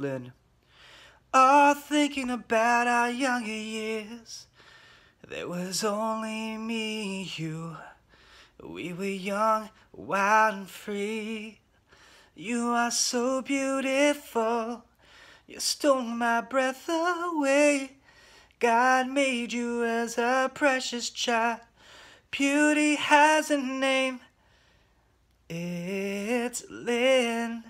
Lynn. oh, thinking about our younger years, there was only me and you. We were young, wild and free. You are so beautiful. You stole my breath away. God made you as a precious child. Beauty has a name. It's Lynn.